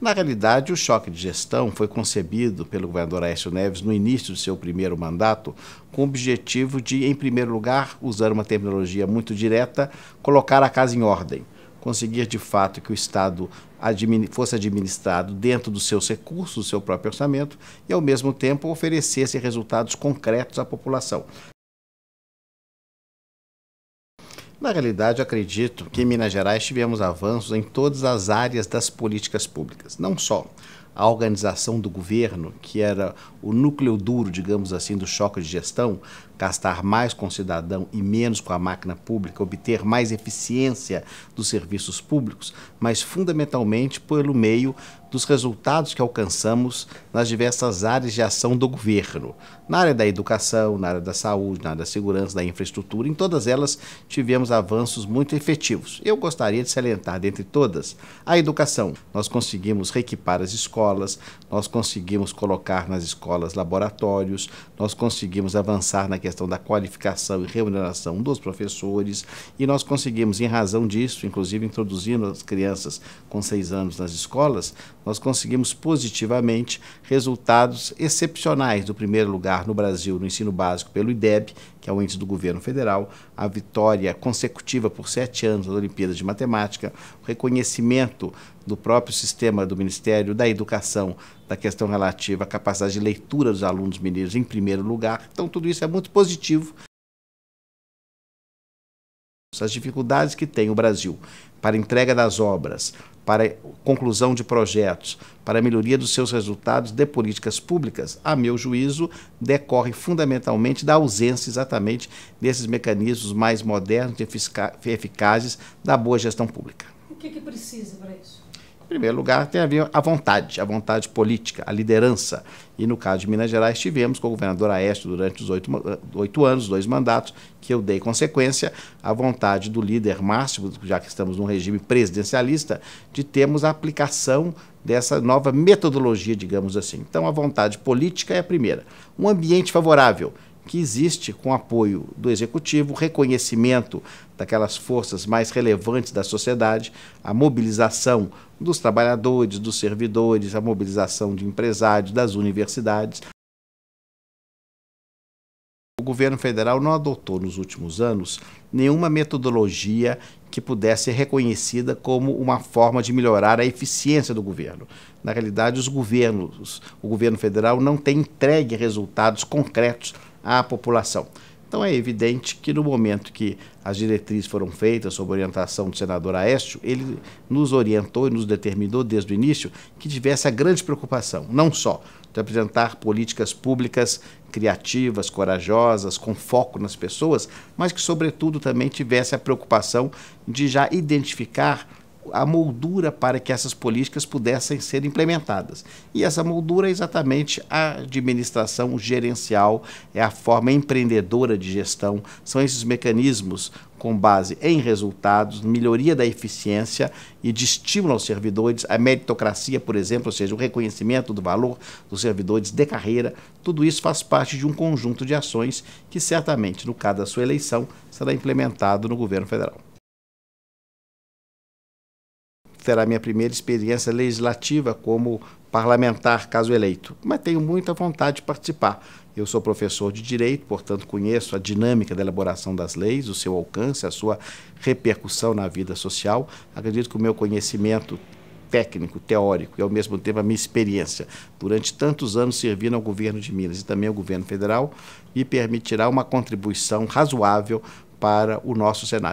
Na realidade, o choque de gestão foi concebido pelo governador Aécio Neves no início do seu primeiro mandato, com o objetivo de, em primeiro lugar, usar uma terminologia muito direta, colocar a casa em ordem, conseguir de fato que o Estado fosse administrado dentro dos seus recursos, do seu próprio orçamento, e, ao mesmo tempo, oferecesse resultados concretos à população. Na realidade, eu acredito que em Minas Gerais tivemos avanços em todas as áreas das políticas públicas, não só a organização do governo, que era o núcleo duro, digamos assim, do choque de gestão, gastar mais com o cidadão e menos com a máquina pública, obter mais eficiência dos serviços públicos, mas fundamentalmente pelo meio dos resultados que alcançamos nas diversas áreas de ação do governo. Na área da educação, na área da saúde, na área da segurança, da infraestrutura, em todas elas tivemos avanços muito efetivos. Eu gostaria de salientar, dentre todas, a educação. Nós conseguimos reequipar as escolas, nós conseguimos colocar nas escolas laboratórios, nós conseguimos avançar na questão questão da qualificação e remuneração dos professores, e nós conseguimos, em razão disso, inclusive introduzindo as crianças com seis anos nas escolas, nós conseguimos positivamente resultados excepcionais do primeiro lugar no Brasil no ensino básico pelo IDEB, que é o índice do governo federal, a vitória consecutiva por sete anos nas Olimpíadas de Matemática, o reconhecimento do próprio sistema do Ministério da Educação, da questão relativa à capacidade de leitura dos alunos mineiros em primeiro lugar. Então, tudo isso é muito positivo. As dificuldades que tem o Brasil para entrega das obras, para conclusão de projetos, para melhoria dos seus resultados de políticas públicas, a meu juízo, decorre fundamentalmente da ausência exatamente desses mecanismos mais modernos e eficazes da boa gestão pública. O que, que precisa para isso? Em primeiro lugar, tem a ver a vontade, a vontade política, a liderança. E no caso de Minas Gerais, tivemos com o governador Aécio durante os oito, eh, oito anos, dois mandatos, que eu dei consequência, à vontade do líder máximo já que estamos num regime presidencialista, de termos a aplicação dessa nova metodologia, digamos assim. Então, a vontade política é a primeira. Um ambiente favorável que existe com apoio do executivo, reconhecimento daquelas forças mais relevantes da sociedade, a mobilização dos trabalhadores, dos servidores, a mobilização de empresários, das universidades. O governo federal não adotou nos últimos anos nenhuma metodologia que pudesse ser reconhecida como uma forma de melhorar a eficiência do governo. Na realidade, os governos, o governo federal não tem entregue resultados concretos à população. Então é evidente que no momento que as diretrizes foram feitas sob orientação do senador Aécio, ele nos orientou e nos determinou desde o início que tivesse a grande preocupação, não só de apresentar políticas públicas criativas, corajosas, com foco nas pessoas, mas que sobretudo também tivesse a preocupação de já identificar a moldura para que essas políticas pudessem ser implementadas. E essa moldura é exatamente a administração gerencial, é a forma empreendedora de gestão, são esses mecanismos com base em resultados, melhoria da eficiência e de estímulo aos servidores, a meritocracia, por exemplo, ou seja, o reconhecimento do valor dos servidores de carreira, tudo isso faz parte de um conjunto de ações que certamente, no caso da sua eleição, será implementado no governo federal terá minha primeira experiência legislativa como parlamentar, caso eleito, mas tenho muita vontade de participar. Eu sou professor de direito, portanto, conheço a dinâmica da elaboração das leis, o seu alcance, a sua repercussão na vida social. Acredito que o meu conhecimento técnico, teórico e, ao mesmo tempo, a minha experiência durante tantos anos servindo ao governo de Minas e também ao governo federal me permitirá uma contribuição razoável para o nosso cenário.